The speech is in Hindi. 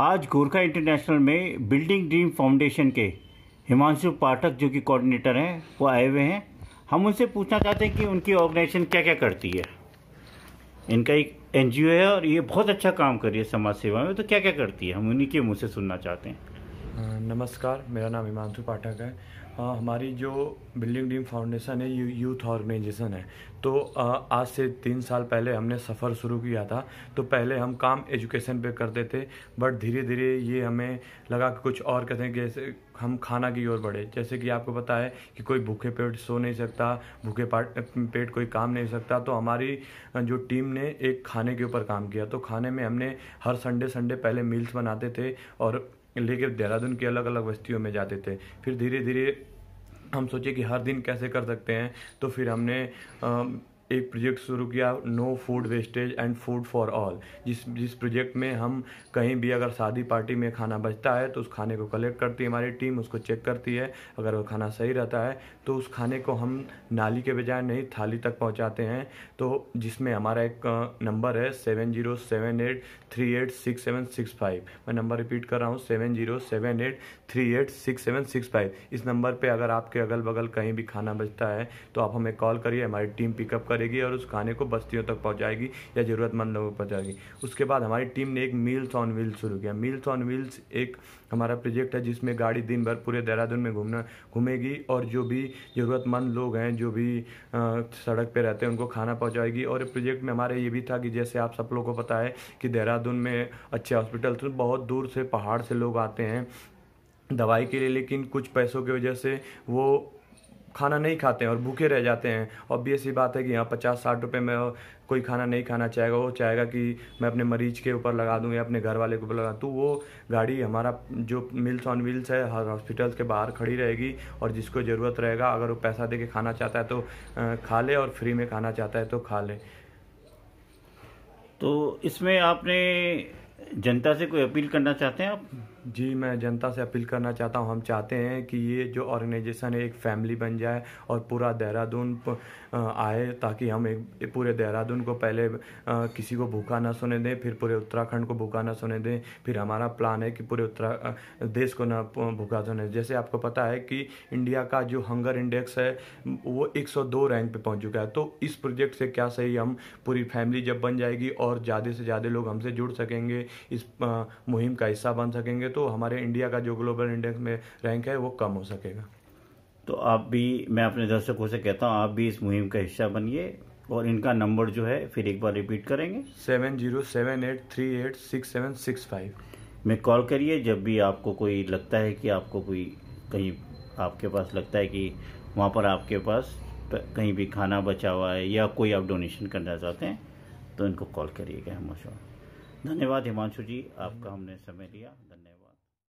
आज गोरखा इंटरनेशनल में बिल्डिंग ड्रीम फाउंडेशन के हिमांशु पाठक जो कि कोऑर्डिनेटर हैं वो आए हुए हैं हम उनसे पूछना चाहते हैं कि उनकी ऑर्गेनाइजेशन क्या क्या करती है इनका एक एनजीओ है और ये बहुत अच्छा काम कर रही है समाज सेवा में तो क्या क्या करती है हम उन्हीं के मुँह से सुनना चाहते हैं नमस्कार मेरा नाम हिमांशु पाठक है आ, हमारी जो बिल्डिंग ड्रीम फाउंडेशन है ये यूथ ऑर्गेनाइजेशन है तो आ, आज से तीन साल पहले हमने सफ़र शुरू किया था तो पहले हम काम एजुकेशन पे करते थे बट धीरे धीरे ये हमें लगा कि कुछ और कहते हैं जैसे हम खाना की ओर बढ़े जैसे कि आपको पता है कि कोई भूखे पेट सो नहीं सकता भूखे पेट कोई काम नहीं सकता तो हमारी जो टीम ने एक खाने के ऊपर काम किया तो खाने में हमने हर संडे संडे पहले मील्स बनाते थे और लेके देहरादून की अलग अलग बस्तियों में जाते थे फिर धीरे धीरे हम सोचे कि हर दिन कैसे कर सकते हैं तो फिर हमने एक प्रोजेक्ट शुरू किया no food wastage and food for all जिस जिस प्रोजेक्ट में हम कहीं भी अगर शादी पार्टी में खाना बचता है तो उस खाने को कलेक्ट करती है हमारी टीम उसको चेक करती है अगर वो खाना सही रहता है तो उस खाने को हम नाली के बजाय नहीं थाली तक पहुँचाते हैं तो जिसमें हमारा एक नंबर है seven zero seven eight three eight six seven six five मैं नंबर रिपीट कर रहा हूँ seven zero seven eight three eight six seven six five इस नंबर पर अगर आपके अगल बगल कहीं भी खाना बचता है तो आप हमें कॉल करिए हमारी टीम पिकअप करिए करेगी और उस खाने को बस्तियों तक पहुँचाएगी या ज़रूरतमंद लोगों को पहुँचाएगी उसके बाद हमारी टीम ने एक मील्स ऑन व्हील्स शुरू किया मील्स ऑन व्हील्स एक हमारा प्रोजेक्ट है जिसमें गाड़ी दिन भर पूरे देहरादून में घूमना घूमेगी और जो भी ज़रूरतमंद लोग हैं जो भी आ, सड़क पर रहते हैं उनको खाना पहुँचाएगी और प्रोजेक्ट में हमारा ये भी था कि जैसे आप सब लोगों को पता है कि देहरादून में अच्छे हॉस्पिटल तो बहुत दूर से पहाड़ से लोग आते हैं दवाई के लिए लेकिन कुछ पैसों की वजह से वो खाना नहीं खाते हैं और भूखे रह जाते हैं ऑब्वियस ही बात है कि यहाँ पचास साठ रुपये में कोई खाना नहीं खाना चाहेगा वो चाहेगा कि मैं अपने मरीज के ऊपर लगा दूँ या अपने घर वाले के ऊपर लगा तो वो गाड़ी हमारा जो मिल्स ऑन व्हील्स है हर हॉस्पिटल के बाहर खड़ी रहेगी और जिसको ज़रूरत रहेगा अगर वो पैसा दे के खाना चाहता है तो खा ले और फ्री में खाना चाहता है तो खा ले तो इसमें आपने जनता से कोई अपील करना चाहते हैं आप जी मैं जनता से अपील करना चाहता हूँ हम चाहते हैं कि ये जो ऑर्गेनाइजेशन है एक फैमिली बन जाए और पूरा देहरादून आए ताकि हम एक पूरे देहरादून को पहले किसी को भूखा ना सुने दें फिर पूरे उत्तराखंड को भूखा ना सुने दें फिर हमारा प्लान है कि पूरे उत्तरा देश को ना भूखा सुने जैसे आपको पता है कि इंडिया का जो हंगर इंडेक्स है वो एक रैंक पर पहुँच चुका है तो इस प्रोजेक्ट से क्या सही हम पूरी फैमिली जब बन जाएगी और ज़्यादा से ज़्यादा लोग हमसे जुड़ सकेंगे इस मुहिम का हिस्सा बन सकेंगे तो हमारे इंडिया का जो ग्लोबल इंडेक्स में रैंक है वो कम हो सकेगा तो आप भी मैं अपने दर्शकों से कहता हूँ आप भी इस मुहिम का हिस्सा बनिए और इनका नंबर जो है फिर एक बार रिपीट करेंगे seven zero seven eight three eight six seven six five में कॉल करिए जब भी आपको कोई लगता है कि आपको कोई कहीं आपके पास लगता है कि वहाँ पर आपके पास कहीं भी खाना बचा हुआ है या कोई आप डोनेशन करना चाहते हैं तो इनको कॉल करिएगा हमेशा धन्यवाद हिमांशु जी आपका हमने समय लिया